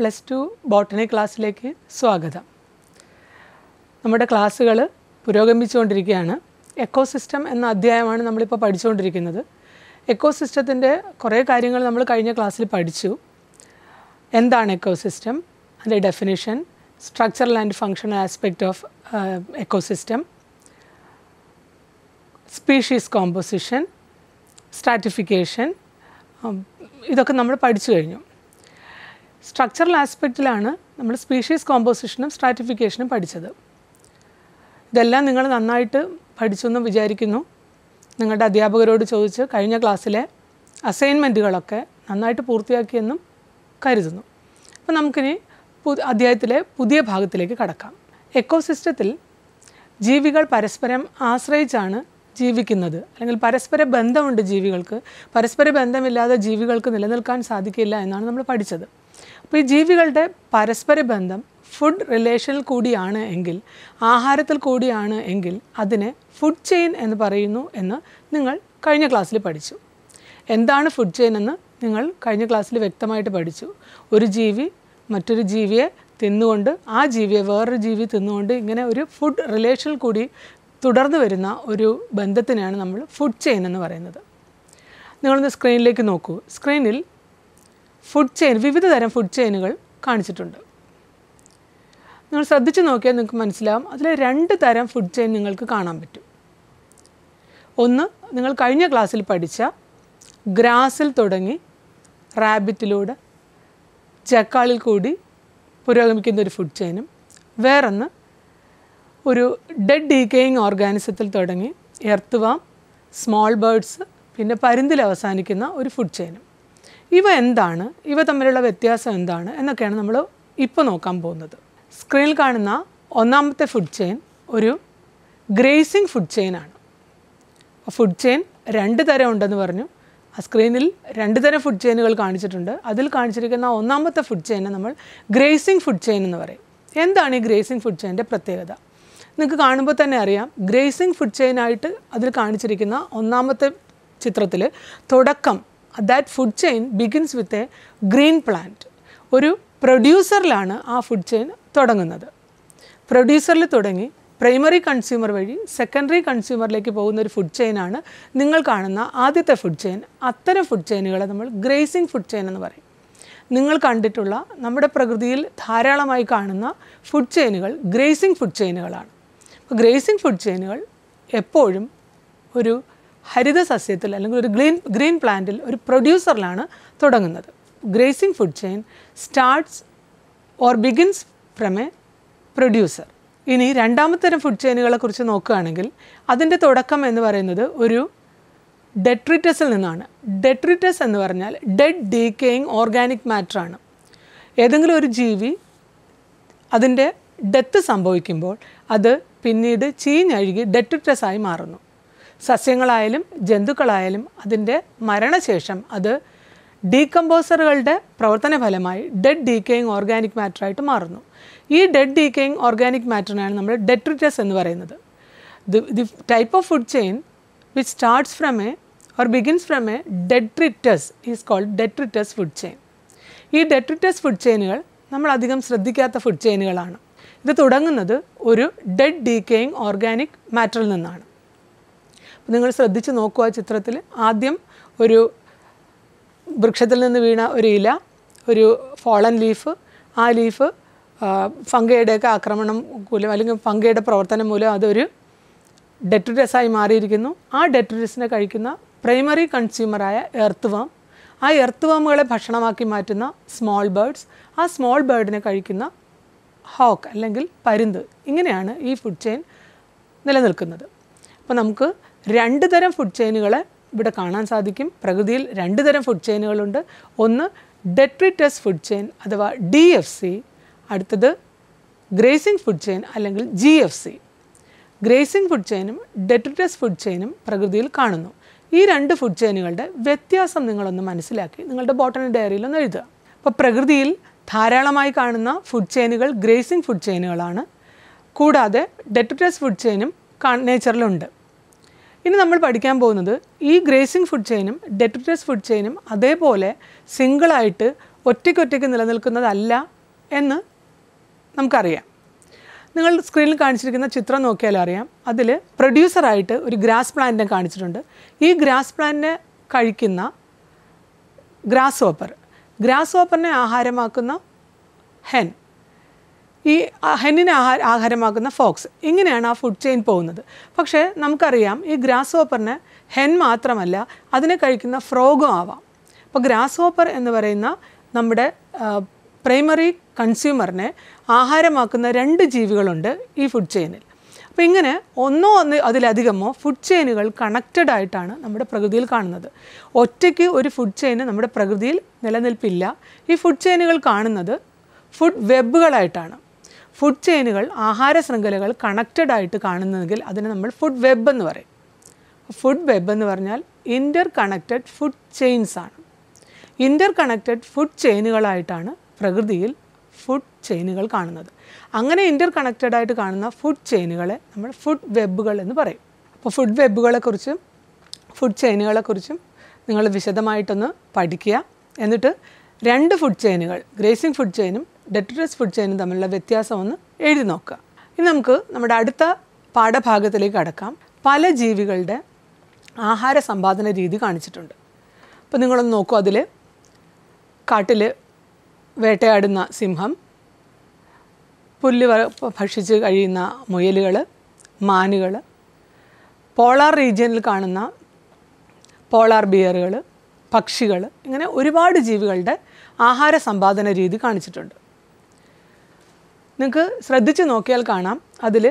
Plus two botany ക്ലാസ്സിലേക്ക് സ്വാഗതം നമ്മുടെ ക്ലാസ്സുകൾ പുരോഗമിച്ചുകൊണ്ടിരിക്കുകയാണ് എക്കോസിസ്റ്റം എന്ന അധ്യായമാണ് നമ്മളിപ്പോൾ പഠിച്ചുകൊണ്ടിരിക്കുന്നത് എക്കോസിസ്റ്റത്തിൻ്റെ കുറേ കാര്യങ്ങൾ നമ്മൾ കഴിഞ്ഞ ക്ലാസ്സിൽ പഠിച്ചു എന്താണ് എക്കോസിസ്റ്റം അതിൻ്റെ definition structural and functional aspect of ecosystem species composition stratification ഇതൊക്കെ നമ്മൾ പഠിച്ചു കഴിഞ്ഞു സ്ട്രക്ചറൽ ആസ്പെക്റ്റിലാണ് നമ്മൾ സ്പീഷീസ് കോമ്പോസിഷനും സ്ട്രാറ്റിഫിക്കേഷനും പഠിച്ചത് ഇതെല്ലാം നിങ്ങൾ നന്നായിട്ട് പഠിച്ചെന്ന് വിചാരിക്കുന്നു നിങ്ങളുടെ അധ്യാപകരോട് ചോദിച്ച് കഴിഞ്ഞ ക്ലാസ്സിലെ അസൈൻമെൻറ്റുകളൊക്കെ നന്നായിട്ട് പൂർത്തിയാക്കിയെന്നും കരുതുന്നു അപ്പോൾ നമുക്കിനി പു അധ്യായത്തിലെ പുതിയ ഭാഗത്തിലേക്ക് കടക്കാം എക്കോസിസ്റ്റത്തിൽ ജീവികൾ പരസ്പരം ആശ്രയിച്ചാണ് ജീവിക്കുന്നത് അല്ലെങ്കിൽ പരസ്പര ബന്ധമുണ്ട് ജീവികൾക്ക് പരസ്പര ബന്ധമില്ലാതെ ജീവികൾക്ക് നിലനിൽക്കാൻ സാധിക്കില്ല എന്നാണ് നമ്മൾ പഠിച്ചത് അപ്പോൾ ഈ ജീവികളുടെ പരസ്പര ബന്ധം ഫുഡ് റിലേഷനിൽ കൂടിയാണ് എങ്കിൽ ആഹാരത്തിൽ കൂടിയാണ് എങ്കിൽ അതിനെ ഫുഡ് ചെയിൻ എന്ന് പറയുന്നു എന്ന് നിങ്ങൾ കഴിഞ്ഞ ക്ലാസ്സിൽ പഠിച്ചു എന്താണ് ഫുഡ് ചെയിൻ എന്ന് നിങ്ങൾ കഴിഞ്ഞ ക്ലാസ്സിൽ വ്യക്തമായിട്ട് പഠിച്ചു ഒരു ജീവി മറ്റൊരു ജീവിയെ തിന്നുകൊണ്ട് ആ ജീവിയെ വേറൊരു ജീവി തിന്നുകൊണ്ട് ഇങ്ങനെ ഒരു ഫുഡ് റിലേഷനിൽ കൂടി തുടർന്ന് വരുന്ന ഒരു ബന്ധത്തിനാണ് നമ്മൾ ഫുഡ് ചെയിൻ എന്ന് പറയുന്നത് നിങ്ങളൊന്ന് സ്ക്രീനിലേക്ക് നോക്കൂ സ്ക്രീനിൽ ഫുഡ് ചെയിൻ വിവിധ തരം ഫുഡ് ചെയിനുകൾ കാണിച്ചിട്ടുണ്ട് നിങ്ങൾ ശ്രദ്ധിച്ചു നോക്കിയാൽ നിങ്ങൾക്ക് മനസ്സിലാവും അതിൽ രണ്ട് തരം ഫുഡ് ചെയിൻ നിങ്ങൾക്ക് കാണാൻ പറ്റും ഒന്ന് നിങ്ങൾ കഴിഞ്ഞ ക്ലാസ്സിൽ പഠിച്ച ഗ്രാസിൽ തുടങ്ങി റാബിറ്റിലൂടെ ചക്കാളിൽ കൂടി പുരോഗമിക്കുന്ന ഒരു ഫുഡ് ചെയിനും വേറൊന്ന് ഒരു ഡെഡ് ഡീക്കേയിങ് ഓർഗാനിസത്തിൽ തുടങ്ങി എർത്തുവാം സ്മോൾ ബേർഡ്സ് പിന്നെ പരുന്തിൽ അവസാനിക്കുന്ന ഒരു ഫുഡ് ചെയിനും ഇവ എന്താണ് ഇവ തമ്മിലുള്ള വ്യത്യാസം എന്താണ് എന്നൊക്കെയാണ് നമ്മൾ ഇപ്പോൾ നോക്കാൻ പോകുന്നത് സ്ക്രീനിൽ കാണുന്ന ഒന്നാമത്തെ ഫുഡ് ചെയിൻ ഒരു ഗ്രേസിംഗ് ഫുഡ് ചെയിനാണ് ഫുഡ് ചെയിൻ രണ്ട് തരം ഉണ്ടെന്ന് പറഞ്ഞു ആ സ്ക്രീനിൽ രണ്ട് തരം ഫുഡ് ചെയിനുകൾ കാണിച്ചിട്ടുണ്ട് അതിൽ കാണിച്ചിരിക്കുന്ന ഒന്നാമത്തെ ഫുഡ് ചെയിനെ നമ്മൾ ഗ്രേസിംഗ് ഫുഡ് ചെയിൻ എന്ന് പറയും എന്താണ് ഈ ഗ്രേസിംഗ് ഫുഡ് ചെയിൻ്റെ പ്രത്യേകത നിങ്ങൾക്ക് കാണുമ്പോൾ തന്നെ അറിയാം ഗ്രേസിംഗ് ഫുഡ് ചെയിനായിട്ട് അതിൽ കാണിച്ചിരിക്കുന്ന ഒന്നാമത്തെ ചിത്രത്തിൽ തുടക്കം that food chain begins with a green plant ഒരു പ്രൊഡ്യൂസറിലാണ് ആ ഫുഡ് ചെയിൻ തുടങ്ങുന്നത് പ്രൊഡ്യൂസറിൽ തുടങ്ങി പ്രൈമറി കൺസ്യൂമർ വഴി സെക്കൻഡറി കൺസ്യൂമറിലേക്ക് പോകുന്ന ഒരു ഫുഡ് ചെയിനാണ് നിങ്ങൾ കാണുന്ന ആദ്യത്തെ ഫുഡ് ചെയിൻ അത്തരം ഫുഡ് ചെയിനുകളെ നമ്മൾ ഗ്രേസിംഗ് ഫുഡ് ചെയിൻ എന്ന് പറയും നിങ്ങൾ കണ്ടിട്ടുള്ള നമ്മുടെ പ്രകൃതിയിൽ ധാരാളമായി കാണുന്ന ഫുഡ് ചെയിനുകൾ ഗ്രേസിംഗ് ഫുഡ് ചെയിനുകളാണ് അപ്പോൾ ഗ്രേസിംഗ് ഫുഡ് ചെയിനുകൾ എപ്പോഴും ഒരു ഹരിത സസ്യത്തിൽ അല്ലെങ്കിൽ ഒരു ഗ്രീൻ ഗ്രീൻ പ്ലാന്റിൽ ഒരു പ്രൊഡ്യൂസറിലാണ് തുടങ്ങുന്നത് grazing food chain starts or begins from a producer ഇനി രണ്ടാമത്തെ തരം ഫുഡ് ചെയിനുകളെ കുറിച്ച് നോക്കുകയാണെങ്കിൽ അതിൻ്റെ തുടക്കം എന്ന് പറയുന്നത് ഒരു ഡെട്രിറ്റസിൽ നിന്നാണ് ഡെട്രിറ്റസ് എന്ന് പറഞ്ഞാൽ ഡെഡ് ഡീക്കേയിങ് ഓർഗാനിക് മാറ്ററാണ് ഏതെങ്കിലും ഒരു ജീവി അതിൻ്റെ ഡെത്ത് സംഭവിക്കുമ്പോൾ അത് പിന്നീട് ചീഞ്ഞഴുകി ആയി മാറുന്നു സസ്യങ്ങളായാലും ജന്തുക്കളായാലും അതിൻ്റെ മരണശേഷം അത് ഡീകമ്പോസറുകളുടെ പ്രവർത്തന ഫലമായി ഡെഡ് ഡീക്കേയിങ് ഓർഗാനിക് മാറ്ററായിട്ട് മാറുന്നു ഈ ഡെഡ് ഡീക്കേയിങ് ഓർഗാനിക് മാറ്ററിനാണ് നമ്മൾ ഡെട്രിറ്റസ് എന്ന് പറയുന്നത് the the type of food chain which starts from a or begins from a detritus is called detritus food chain ഈ ഡെട്രിറ്റസ് ഫുഡ് ചെയിനുകൾ നമ്മൾ അധികം ശ്രദ്ധിക്കാത്ത ഫുഡ് ചെയിനുകളാണ് ഇത് തുടങ്ങുന്നത് ഒരു ഡെഡ് ഡീക്കേയിങ് ഓർഗാനിക് മാറ്ററിൽ നിന്നാണ് നിങ്ങൾ ശ്രദ്ധിച്ചു നോക്കുക ചിത്രത്തിൽ ആദ്യം ഒരു വൃക്ഷത്തിൽ നിന്ന് വീണ ഒരു ഇല ഒരു ഫോളൻ ലീഫ് ആ ലീഫ് ഫങ്കയുടെയൊക്കെ ആക്രമണം മൂലം അല്ലെങ്കിൽ ഫങ്കയുടെ പ്രവർത്തനം മൂലം അതൊരു ഡെറ്റുഡസായി മാറിയിരിക്കുന്നു ആ ഡെറ്റുഡസിനെ കഴിക്കുന്ന പ്രൈമറി കൺസ്യൂമറായ എർത്ത് വാം ആ എർത്ത് വാമുകളെ ഭക്ഷണമാക്കി മാറ്റുന്ന സ്മോൾ ബേർഡ്സ് ആ സ്മോൾ ബേർഡിനെ കഴിക്കുന്ന ഹോക്ക് അല്ലെങ്കിൽ പരുന്ത് ഇങ്ങനെയാണ് ഈ ഫുഡ് ചെയിൻ നിലനിൽക്കുന്നത് അപ്പോൾ നമുക്ക് രണ്ട് തരം ഫുഡ് ചെയിനുകളെ ഇവിടെ കാണാൻ സാധിക്കും പ്രകൃതിയിൽ രണ്ട് തരം ഫുഡ് ചെയിനുകളുണ്ട് ഒന്ന് ഡെട്രിറ്റസ് ഫുഡ് ചെയിൻ അഥവാ ഡി എഫ് സി അടുത്തത് ഗ്രേസിംഗ് ഫുഡ് ചെയിൻ അല്ലെങ്കിൽ G F C grazing food ചെയിനും ഡെട്രിറ്റസ് ഫുഡ് ചെയിനും പ്രകൃതിയിൽ കാണുന്നു ഈ രണ്ട് ഫുഡ് ചെയിനുകളുടെ വ്യത്യാസം നിങ്ങളൊന്ന് മനസ്സിലാക്കി നിങ്ങളുടെ ബോട്ടണി ഡയറിയിൽ ഒന്ന് എഴുതുക അപ്പോൾ പ്രകൃതിയിൽ ധാരാളമായി കാണുന്ന ഫുഡ് ചെയിനുകൾ ഗ്രേസിംഗ് ഫുഡ് ചെയിനുകളാണ് കൂടാതെ ഡെട്രിറ്റസ് ഫുഡ് ചെയിനും നേച്ചറിലുണ്ട് ഇനി നമ്മൾ പഠിക്കാൻ പോകുന്നത് ഈ ഗ്രേസിംഗ് ഫുഡ് ചെയിനും ഡെറ്റസ് ഫുഡ് ചെയിനും അതേപോലെ സിംഗിളായിട്ട് ഒറ്റയ്ക്കൊറ്റയ്ക്ക് നിലനിൽക്കുന്നതല്ല എന്ന് നമുക്കറിയാം നിങ്ങൾ സ്ക്രീനിൽ കാണിച്ചിരിക്കുന്ന ചിത്രം നോക്കിയാൽ അറിയാം അതിൽ പ്രൊഡ്യൂസറായിട്ട് ഒരു ഗ്രാസ് പ്ലാന്റിനെ കാണിച്ചിട്ടുണ്ട് ഈ ഗ്രാസ് പ്ലാന്റിനെ കഴിക്കുന്ന ഗ്രാസ് ഓപ്പർ ഗ്രാസ് ഓപ്പറിനെ ആഹാരമാക്കുന്ന ഹെൻ ഈ ഹെന്നിനെ ആഹാ ആഹാരമാക്കുന്ന ഫോക്സ് ഇങ്ങനെയാണ് ആ ഫുഡ് ചെയിൻ പോകുന്നത് പക്ഷേ നമുക്കറിയാം ഈ ഗ്രാസ് ഹോപ്പറിന് ഹെൻ മാത്രമല്ല അതിനെ കഴിക്കുന്ന ഫ്രോഗും ആവാം അപ്പോൾ ഗ്രാസ് ഹോപ്പർ എന്ന് പറയുന്ന നമ്മുടെ പ്രൈമറി കൺസ്യൂമറിനെ ആഹാരമാക്കുന്ന രണ്ട് ജീവികളുണ്ട് ഈ ഫുഡ് ചെയിനിൽ അപ്പോൾ ഇങ്ങനെ ഒന്നോ ഒന്ന് അതിലധികമോ ഫുഡ് ചെയിനുകൾ കണക്റ്റഡ് ആയിട്ടാണ് നമ്മുടെ പ്രകൃതിയിൽ കാണുന്നത് ഒറ്റയ്ക്ക് ഒരു ഫുഡ് ചെയിന് നമ്മുടെ പ്രകൃതിയിൽ നിലനിൽപ്പില്ല ഈ ഫുഡ് ചെയിനുകൾ കാണുന്നത് ഫുഡ് വെബുകളായിട്ടാണ് ഫുഡ് ചെയിനുകൾ ആഹാര ശൃംഖലകൾ കണക്റ്റഡ് ആയിട്ട് കാണുന്നതെങ്കിൽ അതിനെ നമ്മൾ ഫുഡ് വെബ് എന്ന് പറയും ഫുഡ് വെബ് എന്ന് പറഞ്ഞാൽ ഇൻ്റർ കണക്റ്റഡ് ഫുഡ് ചെയിൻസ് ആണ് ഇൻ്റർ കണക്റ്റഡ് ഫുഡ് ചെയിനുകളായിട്ടാണ് പ്രകൃതിയിൽ ഫുഡ് ചെയിനുകൾ കാണുന്നത് അങ്ങനെ ഇൻ്റർ കണക്റ്റഡ് ആയിട്ട് കാണുന്ന ഫുഡ് ചെയിനുകളെ നമ്മൾ ഫുഡ് വെബുകൾ എന്ന് പറയും അപ്പോൾ ഫുഡ് വെബുകളെക്കുറിച്ചും ഫുഡ് ചെയിനുകളെക്കുറിച്ചും നിങ്ങൾ വിശദമായിട്ടൊന്ന് പഠിക്കുക എന്നിട്ട് രണ്ട് ഫുഡ് ചെയിനുകൾ ഗ്രേസിംഗ് ഫുഡ് ചെയിനും ഡെറ്ററസ് ഫുഡ് ചെയിനും തമ്മിലുള്ള വ്യത്യാസം ഒന്ന് എഴുതി നോക്കുക ഇനി നമുക്ക് നമ്മുടെ അടുത്ത പാഠഭാഗത്തിലേക്ക് അടക്കാം പല ജീവികളുടെ ആഹാര സമ്പാദന രീതി കാണിച്ചിട്ടുണ്ട് അപ്പോൾ നിങ്ങളൊന്ന് നോക്കൂ അതിൽ കാട്ടിൽ വേട്ടയാടുന്ന സിംഹം പുല്ല് ഭക്ഷിച്ച് കഴിയുന്ന മുയലുകൾ മാനുകൾ പോളാർ റീജിയനിൽ കാണുന്ന പോളാർ ബിയറുകൾ പക്ഷികൾ ഇങ്ങനെ ഒരുപാട് ജീവികളുടെ ആഹാര സമ്പാദന രീതി കാണിച്ചിട്ടുണ്ട് നിങ്ങൾക്ക് ശ്രദ്ധിച്ച് നോക്കിയാൽ കാണാം അതിൽ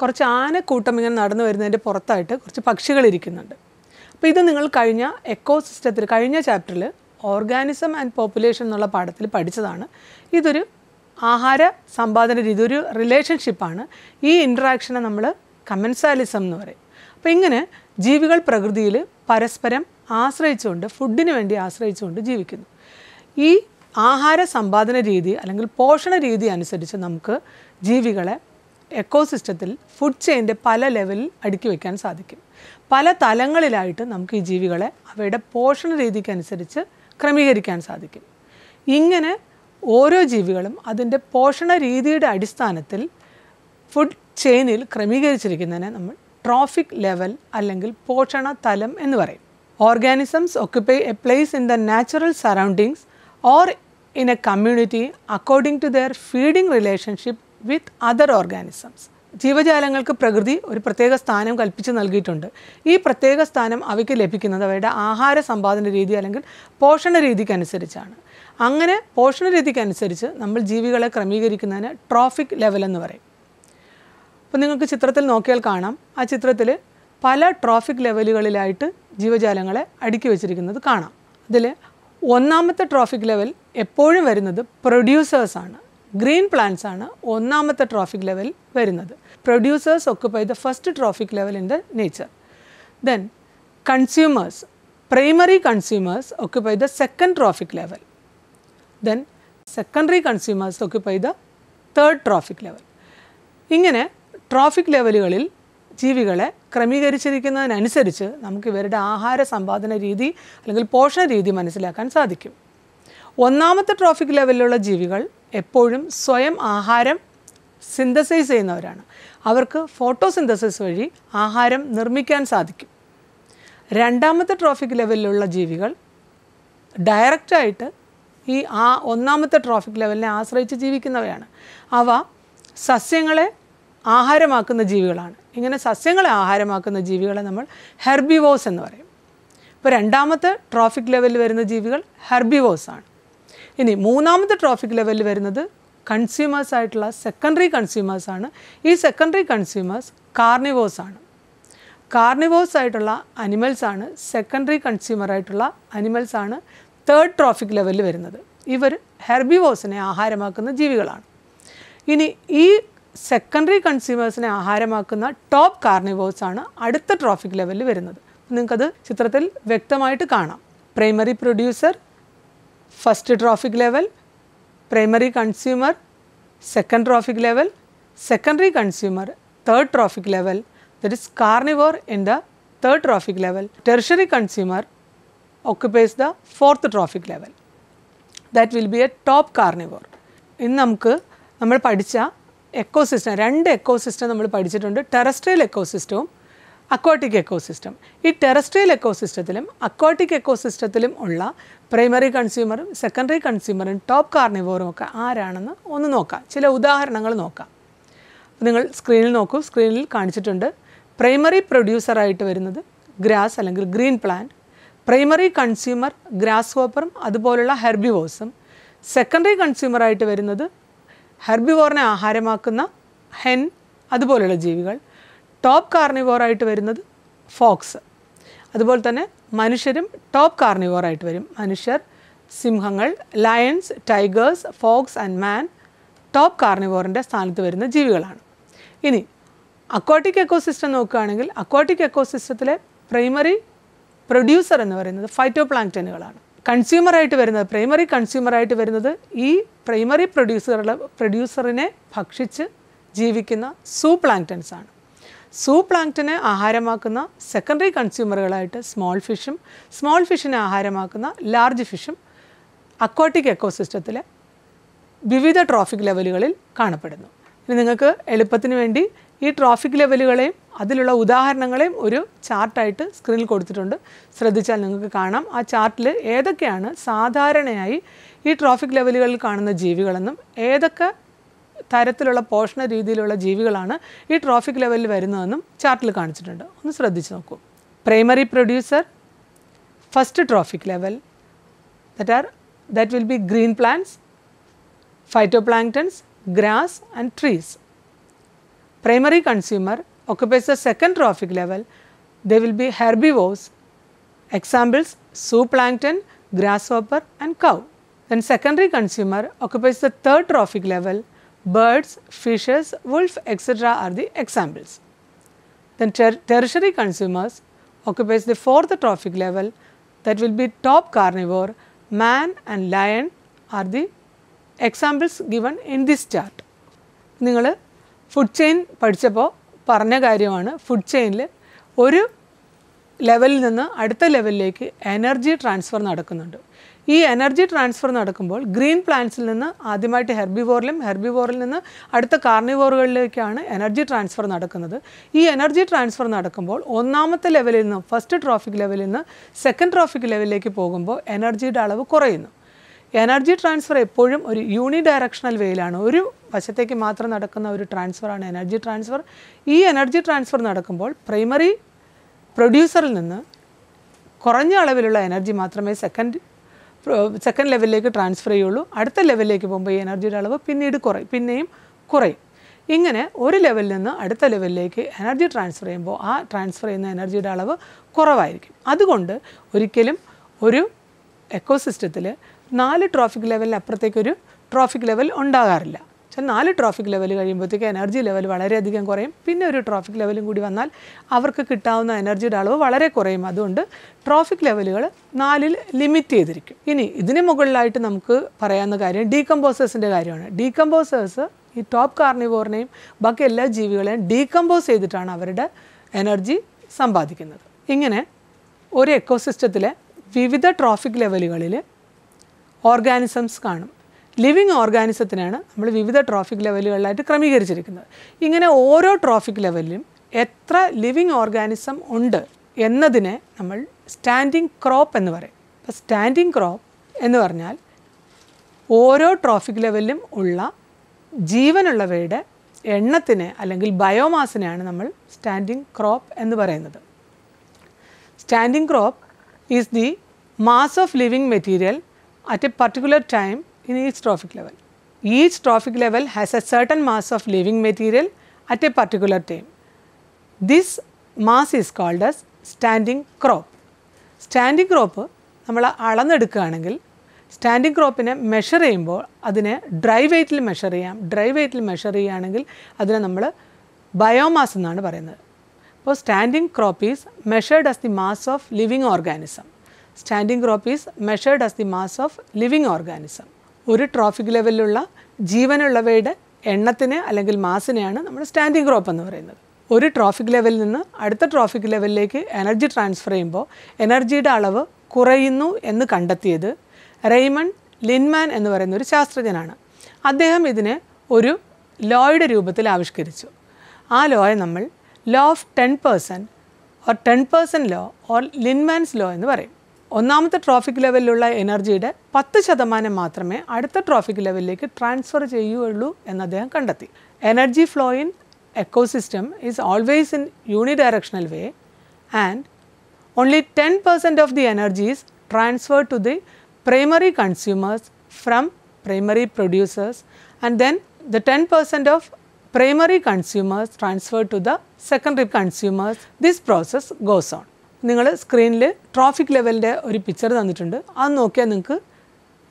കുറച്ച് ആനക്കൂട്ടം ഇങ്ങനെ നടന്നു വരുന്നതിൻ്റെ പുറത്തായിട്ട് കുറച്ച് പക്ഷികൾ ഇരിക്കുന്നുണ്ട് അപ്പോൾ ഇത് നിങ്ങൾ കഴിഞ്ഞ എക്കോ സിസ്റ്റത്തിൽ കഴിഞ്ഞ ചാപ്റ്ററിൽ ഓർഗാനിസം ആൻഡ് പോപ്പുലേഷൻ എന്നുള്ള പാഠത്തിൽ പഠിച്ചതാണ് ഇതൊരു ആഹാര സമ്പാദന രീതി ഒരു റിലേഷൻഷിപ്പാണ് ഈ ഇൻട്രാക്ഷനെ നമ്മൾ കമൻസാലിസം എന്ന് പറയും അപ്പോൾ ഇങ്ങനെ ജീവികൾ പ്രകൃതിയിൽ പരസ്പരം ആശ്രയിച്ചുകൊണ്ട് ഫുഡിന് വേണ്ടി ആശ്രയിച്ചുകൊണ്ട് ജീവിക്കുന്നു ഈ ആഹാര സമ്പാദന രീതി അല്ലെങ്കിൽ പോഷണ രീതി അനുസരിച്ച് നമുക്ക് ജീവികളെ എക്കോസിസ്റ്റത്തിൽ ഫുഡ് ചെയിൻ്റെ പല ലെവലിൽ അടുക്കി വയ്ക്കാൻ സാധിക്കും പല തലങ്ങളിലായിട്ട് നമുക്ക് ഈ ജീവികളെ അവയുടെ പോഷണ രീതിക്കനുസരിച്ച് ക്രമീകരിക്കാൻ സാധിക്കും ഇങ്ങനെ ഓരോ ജീവികളും അതിൻ്റെ പോഷണ രീതിയുടെ അടിസ്ഥാനത്തിൽ ഫുഡ് ചെയിനിൽ ക്രമീകരിച്ചിരിക്കുന്നതിനെ നമ്മൾ ട്രോഫിക് ലെവൽ അല്ലെങ്കിൽ പോഷണ തലം എന്ന് പറയും organisms occupy a place in the natural surroundings or in a community according to their feeding relationship with other organisms ജീവജാലങ്ങൾക്ക് പ്രകൃതി ഒരു പ്രത്യേക സ്ഥാനം കൽപ്പിച്ച് നൽകിയിട്ടുണ്ട് ഈ പ്രത്യേക സ്ഥാനം അവയ്ക്ക് ലഭിക്കുന്നത് അവയുടെ ആഹാര സമ്പാദന രീതി അല്ലെങ്കിൽ പോഷണ രീതിക്കനുസരിച്ചാണ് അങ്ങനെ പോഷണ രീതിക്കനുസരിച്ച് നമ്മൾ ജീവികളെ ക്രമീകരിക്കുന്നതിന് ട്രോഫിക് ലെവൽ എന്ന് പറയും അപ്പോൾ നിങ്ങൾക്ക് ചിത്രത്തിൽ നോക്കിയാൽ കാണാം ആ ചിത്രത്തിൽ പല ട്രോഫിക് ലെവലുകളിലായിട്ട് ജീവജാലങ്ങളെ അടുക്കി വെച്ചിരിക്കുന്നത് കാണാം അതിൽ ഒന്നാമത്തെ ട്രോഫിക് ലെവൽ എപ്പോഴും വരുന്നത് പ്രൊഡ്യൂസേഴ്സാണ് ഗ്രീൻ പ്ലാന്റ്സ് ആണ് ഒന്നാമത്തെ ട്രോഫിക് ലെവൽ വരുന്നത് producers occupy the first trophic level in the nature then consumers primary consumers occupy the second trophic level then secondary consumers occupy the third trophic level ഇങ്ങനെ trophic ലെവലുകളിൽ ജീവികളെ ക്രമീകരിച്ചിരിക്കുന്നതിനനുസരിച്ച് നമുക്ക് ഇവരുടെ ആഹാര സമ്പാദന രീതി അല്ലെങ്കിൽ പോഷണ രീതി മനസ്സിലാക്കാൻ സാധിക്കും ഒന്നാമത്തെ ട്രോഫിക് ലെവലിലുള്ള ജീവികൾ എപ്പോഴും സ്വയം ആഹാരം സിന്തസൈസ് ചെയ്യുന്നവരാണ് അവർക്ക് ഫോട്ടോസിന്തസിസ് വഴി ആഹാരം നിർമ്മിക്കാൻ സാധിക്കും രണ്ടാമത്തെ ട്രോഫിക് ലെവലിലുള്ള ജീവികൾ ഡയറക്റ്റായിട്ട് ഈ ആ ഒന്നാമത്തെ ട്രോഫിക് ലെവലിനെ ആശ്രയിച്ച് ജീവിക്കുന്നവയാണ് അവ സസ്യങ്ങളെ ആഹാരമാക്കുന്ന ജീവികളാണ് ഇങ്ങനെ സസ്യങ്ങളെ ആഹാരമാക്കുന്ന ജീവികളെ നമ്മൾ ഹെർബിവോസ് എന്ന് പറയും ഇപ്പോൾ രണ്ടാമത്തെ ട്രോഫിക് ലെവലിൽ വരുന്ന ജീവികൾ ഹെർബിവോസ് ആണ് ഇനി മൂന്നാമത്തെ ട്രാഫിക് ലെവലിൽ വരുന്നത് കൺസ്യൂമേഴ്സ് ആയിട്ടുള്ള സെക്കൻഡറി കൺസ്യൂമേഴ്സ് ആണ് ഈ സെക്കൻഡറി കൺസ്യൂമേഴ്സ് കാർണിവോസ് ആണ് കാർണിവോസ് ആയിട്ടുള്ള അനിമൽസ് ആണ് സെക്കൻഡറി കൺസ്യൂമർ ആയിട്ടുള്ള അനിമൽസ് ആണ് തേർഡ് ട്രോഫിക് ലെവലിൽ വരുന്നത് ഇവർ ഹെർബിവോസിനെ ആഹാരമാക്കുന്ന ജീവികളാണ് ഇനി ഈ സെക്കൻഡറി കൺസ്യൂമേഴ്സിനെ ആഹാരമാക്കുന്ന ടോപ്പ് കാർണിവോസ് ആണ് അടുത്ത ട്രോഫിക് ലെവലിൽ വരുന്നത് നിങ്ങൾക്കത് ചിത്രത്തിൽ വ്യക്തമായിട്ട് കാണാം primary producer first trophic level, primary consumer, second trophic level, secondary consumer, third trophic level that is carnivore in the third trophic level, tertiary consumer occupies the fourth trophic level. That will be a top carnivore. ഇന്ന് നമുക്ക് നമ്മൾ പഠിച്ച ecosystem രണ്ട് ecosystem നമ്മൾ പഠിച്ചിട്ടുണ്ട് terrestrial aquatic ecosystem ഈ terrestrial എക്കോസിസ്റ്റത്തിലും aquatic എക്കോസിസ്റ്റത്തിലും ഉള്ള പ്രൈമറി കൺസ്യൂമറും സെക്കൻഡറി കൺസ്യൂമറും ടോപ്പ് കാർണിവോറും ഒക്കെ ആരാണെന്ന് ഒന്ന് നോക്കാം ചില ഉദാഹരണങ്ങൾ നോക്കാം നിങ്ങൾ സ്ക്രീനിൽ നോക്കൂ സ്ക്രീനിൽ കാണിച്ചിട്ടുണ്ട് പ്രൈമറി പ്രൊഡ്യൂസറായിട്ട് വരുന്നത് ഗ്രാസ് അല്ലെങ്കിൽ ഗ്രീൻ പ്ലാന്റ് പ്രൈമറി കൺസ്യൂമർ ഗ്രാസ് ഹോപ്പറും അതുപോലുള്ള ഹെർബിവോസും സെക്കൻഡറി കൺസ്യൂമറായിട്ട് വരുന്നത് ഹെർബിവോറിനെ ആഹാരമാക്കുന്ന ഹെൻ അതുപോലുള്ള ജീവികൾ ടോപ്പ് കാർണിവോറായിട്ട് വരുന്നത് ഫോക്സ് അതുപോലെ തന്നെ മനുഷ്യരും ടോപ്പ് കാർണിവോറായിട്ട് വരും മനുഷ്യർ സിംഹങ്ങൾ lions tigers fox and man top കാർണിവോറിൻ്റെ സ്ഥാനത്ത് വരുന്ന ജീവികളാണ് ഇനി അക്വാട്ടിക് എക്കോസിസ്റ്റം നോക്കുകയാണെങ്കിൽ അക്വാട്ടിക് എക്കോസിസ്റ്റത്തിലെ പ്രൈമറി പ്രൊഡ്യൂസർ എന്ന് പറയുന്നത് ഫൈറ്റോ പ്ലാങ്ക്ടനുകളാണ് കൺസ്യൂമറായിട്ട് വരുന്നത് പ്രൈമറി കൺസ്യൂമറായിട്ട് വരുന്നത് ഈ പ്രൈമറി പ്രൊഡ്യൂസറുകളെ പ്രൊഡ്യൂസറിനെ ഭക്ഷിച്ച് ജീവിക്കുന്ന സൂ പ്ലാങ്ക്ടൻസ് ആണ് സൂപ്ലാങ്ക്ടനെ ആഹാരമാക്കുന്ന സെക്കൻഡറി കൺസ്യൂമറുകളായിട്ട് സ്മോൾ ഫിഷും സ്മോൾ ഫിഷിനെ ആഹാരമാക്കുന്ന ലാർജ് ഫിഷും അക്വാട്ടിക് എക്കോസിസ്റ്റത്തിലെ വിവിധ ട്രോഫിക് ലെവലുകളിൽ കാണപ്പെടുന്നു ഇനി നിങ്ങൾക്ക് എളുപ്പത്തിന് വേണ്ടി ഈ ട്രോഫിക് ലെവലുകളെയും അതിലുള്ള ഉദാഹരണങ്ങളെയും ഒരു ചാർട്ടായിട്ട് സ്ക്രീനിൽ കൊടുത്തിട്ടുണ്ട് ശ്രദ്ധിച്ചാൽ നിങ്ങൾക്ക് കാണാം ആ ചാർട്ടിൽ ഏതൊക്കെയാണ് സാധാരണയായി ഈ ട്രോഫിക് ലെവലുകളിൽ കാണുന്ന ജീവികളെന്നും ഏതൊക്കെ തരത്തിലുള്ള പോഷണ രീതിയിലുള്ള ജീവികളാണ് ഈ ട്രോഫിക് ലെവലിൽ വരുന്നതെന്നും ചാർട്ടിൽ കാണിച്ചിട്ടുണ്ട് ഒന്ന് ശ്രദ്ധിച്ച് നോക്കൂ primary producer first trophic level that are that will be green plants phytoplanktons grass and trees primary consumer occupies the second trophic level the will be herbivores examples zooplankton grasshopper and cow then secondary consumer occupies the third trophic level birds, fishes, wolf etc. are the examples. Then ter tertiary consumers occupies the fourth trophic level that will be top carnivore, man and lion are the examples given in this chart. നിങ്ങൾ food chain പഠിച്ചപ്പോൾ പറഞ്ഞ കാര്യമാണ് food ചെയിനിൽ ഒരു ലെവലിൽ നിന്ന് അടുത്ത ലെവലിലേക്ക് energy transfer നടക്കുന്നുണ്ട് ഈ എനർജി ട്രാൻസ്ഫർ നടക്കുമ്പോൾ ഗ്രീൻ പ്ലാന്റ്സിൽ നിന്ന് ആദ്യമായിട്ട് ഹെർബിവോറിലും ഹെർബിവോറിൽ നിന്ന് അടുത്ത കാർണിവോറുകളിലേക്കാണ് എനർജി ട്രാൻസ്ഫർ നടക്കുന്നത് ഈ എനർജി ട്രാൻസ്ഫർ നടക്കുമ്പോൾ ഒന്നാമത്തെ ലെവലിൽ നിന്ന് ഫസ്റ്റ് ട്രോഫിക് ലെവലിൽ നിന്ന് സെക്കൻഡ് ട്രോഫിക് ലെവലിലേക്ക് പോകുമ്പോൾ എനർജിയുടെ അളവ് കുറയുന്നു എനർജി ട്രാൻസ്ഫർ എപ്പോഴും ഒരു യൂണി ഡയറക്ഷണൽ വേയിലാണ് ഒരു വശത്തേക്ക് മാത്രം നടക്കുന്ന ഒരു ട്രാൻസ്ഫറാണ് എനർജി ട്രാൻസ്ഫർ ഈ എനർജി ട്രാൻസ്ഫർ നടക്കുമ്പോൾ പ്രൈമറി പ്രൊഡ്യൂസറിൽ നിന്ന് കുറഞ്ഞ അളവിലുള്ള എനർജി മാത്രമേ സെക്കൻഡ് സെക്കൻഡ് ലെവലിലേക്ക് ട്രാൻസ്ഫർ ചെയ്യുള്ളൂ അടുത്ത ലെവലിലേക്ക് പോകുമ്പോൾ ഈ എനർജിയുടെ അളവ് പിന്നീട് കുറയും പിന്നെയും കുറയും ഇങ്ങനെ ഒരു ലെവലിൽ നിന്ന് അടുത്ത ലെവലിലേക്ക് എനർജി ട്രാൻസ്ഫർ ചെയ്യുമ്പോൾ ആ ട്രാൻസ്ഫർ ചെയ്യുന്ന എനർജിയുടെ അളവ് കുറവായിരിക്കും അതുകൊണ്ട് ഒരിക്കലും ഒരു എക്കോസിസ്റ്റത്തിൽ നാല് ട്രോഫിക് ലെവലിന് അപ്പുറത്തേക്കൊരു ട്രോഫിക് ലെവൽ ഉണ്ടാകാറില്ല പക്ഷെ നാല് ട്രോഫിക് ലെവൽ കഴിയുമ്പോഴത്തേക്ക് എനർജി ലെവൽ വളരെയധികം കുറയും പിന്നെ ഒരു ട്രോഫിക് ലെവലും കൂടി വന്നാൽ അവർക്ക് കിട്ടാവുന്ന എനർജിയുടെ അളവ് വളരെ കുറയും അതുകൊണ്ട് ട്രോഫിക് ലെവലുകൾ നാലിൽ ലിമിറ്റ് ചെയ്തിരിക്കും ഇനി ഇതിന് മുകളിലായിട്ട് നമുക്ക് പറയാവുന്ന കാര്യം ഡീകമ്പോസേഴ്സിൻ്റെ കാര്യമാണ് ഡീകമ്പോസേഴ്സ് ഈ ടോപ്പ് കാർണിവോറിനെയും ബാക്കി എല്ലാ ജീവികളെയും ഡീകമ്പോസ് ചെയ്തിട്ടാണ് അവരുടെ എനർജി സമ്പാദിക്കുന്നത് ഇങ്ങനെ ഒരു എക്കോസിസ്റ്റത്തിലെ വിവിധ ട്രോഫിക് ലെവലുകളിൽ ഓർഗാനിസംസ് കാണും ലിവിങ് ഓർഗാനിസത്തിനാണ് നമ്മൾ വിവിധ ട്രോഫിക് ലെവലുകളിലായിട്ട് ക്രമീകരിച്ചിരിക്കുന്നത് ഇങ്ങനെ ഓരോ ട്രോഫിക് ലെവലിലും എത്ര ലിവിങ് ഓർഗാനിസം ഉണ്ട് എന്നതിനെ നമ്മൾ സ്റ്റാൻഡിങ് ക്രോപ്പ് എന്ന് പറയും അപ്പോൾ സ്റ്റാൻഡിങ് ക്രോപ്പ് എന്ന് പറഞ്ഞാൽ ഓരോ ട്രോഫിക് ലെവലിലും ഉള്ള ജീവനുള്ളവയുടെ എണ്ണത്തിനെ അല്ലെങ്കിൽ ബയോമാസിനെയാണ് നമ്മൾ സ്റ്റാൻഡിങ് ക്രോപ്പ് എന്ന് പറയുന്നത് standing crop is the mass of living material at a particular time in each trophic level. Each trophic level has a certain mass of living material at a particular time. This mass is called as standing crop. Standing crop നമ്മൾ അളന്നെടുക്കുകയാണെങ്കിൽ standing ക്രോപ്പിനെ measure ചെയ്യുമ്പോൾ അതിനെ dry വെയ്റ്റിൽ measure ചെയ്യാം dry വെയ്റ്റിൽ measure ചെയ്യുകയാണെങ്കിൽ അതിനെ നമ്മൾ ബയോമാസ് എന്നാണ് പറയുന്നത് അപ്പോൾ standing crop is measured as the mass of living organism standing crop is measured as the mass of living organism ഒരു ട്രോഫിക് ലെവലിലുള്ള ജീവനുള്ളവയുടെ എണ്ണത്തിനെ അല്ലെങ്കിൽ മാസിനെയാണ് നമ്മൾ സ്റ്റാൻഡിംഗ് റോപ്പ് എന്ന് പറയുന്നത് ഒരു ട്രോഫിക് ലെവലിൽ നിന്ന് അടുത്ത ട്രോഫിക് ലെവലിലേക്ക് എനർജി ട്രാൻസ്ഫർ ചെയ്യുമ്പോൾ എനർജിയുടെ അളവ് കുറയുന്നു എന്ന് കണ്ടെത്തിയത് റെയ്മൺ ലിൻമാൻ എന്ന് പറയുന്ന ഒരു ശാസ്ത്രജ്ഞനാണ് അദ്ദേഹം ഇതിനെ ഒരു ലോയുടെ രൂപത്തിൽ ആവിഷ്കരിച്ചു ആ ലോയെ നമ്മൾ law of ten percent or ten percent law or Lindeman's law എന്ന് പറയും ഒന്നാമത്തെ ട്രോഫിക് ലെവലിലുള്ള എനർജിയുടെ പത്ത് ശതമാനം മാത്രമേ അടുത്ത ട്രോഫിക് ലെവലിലേക്ക് ട്രാൻസ്ഫർ ചെയ്യുകയുള്ളൂ എന്ന് അദ്ദേഹം കണ്ടെത്തി energy flow in ecosystem is always in unidirectional way and only ten percent of the energy is transfer to the primary consumers from primary producers and then the 10 percent of primary consumers transferred to the secondary consumers. This process goes on. നിങ്ങൾ സ്ക്രീനിൽ traffic ലെവലിൻ്റെ ഒരു picture തന്നിട്ടുണ്ട് അത് നോക്കിയാൽ നിങ്ങൾക്ക്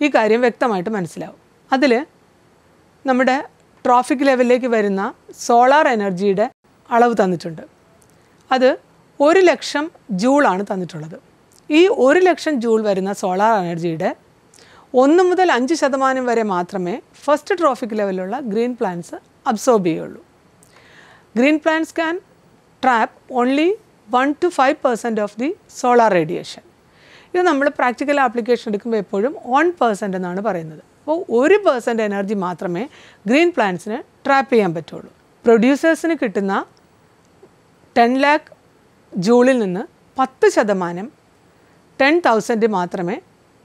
ഈ കാര്യം വ്യക്തമായിട്ട് മനസ്സിലാവും അതിൽ നമ്മുടെ ട്രാഫിക് ലെവലിലേക്ക് വരുന്ന സോളാർ എനർജിയുടെ അളവ് തന്നിട്ടുണ്ട് അത് ഒരു ലക്ഷം ജൂളാണ് തന്നിട്ടുള്ളത് ഈ ഒരു ലക്ഷം ജൂൾ വരുന്ന സോളാർ എനർജിയുടെ ഒന്ന് മുതൽ അഞ്ച് ശതമാനം വരെ മാത്രമേ ഫസ്റ്റ് ട്രോഫിക് ലെവലിലുള്ള ഗ്രീൻ പ്ലാന്റ്സ് അബ്സോർബ് ചെയ്യുള്ളൂ green plants can trap only one two five percent of the solar radiation ഇത് നമ്മൾ പ്രാക്ടിക്കൽ ആപ്ലിക്കേഷൻ എടുക്കുമ്പോൾ എപ്പോഴും വൺ പെർസെൻ്റ് എന്നാണ് പറയുന്നത് അപ്പോൾ ഒരു പെർസെൻ്റ് എനർജി മാത്രമേ ഗ്രീൻ പ്ലാന്റ്സിന് ട്രാപ്പ് ചെയ്യാൻ പറ്റുള്ളൂ പ്രൊഡ്യൂസേഴ്സിന് കിട്ടുന്ന ടെൻ ലാക്ക് ജൂളിൽ നിന്ന് പത്ത് ശതമാനം ടെൻ തൗസൻഡ് മാത്രമേ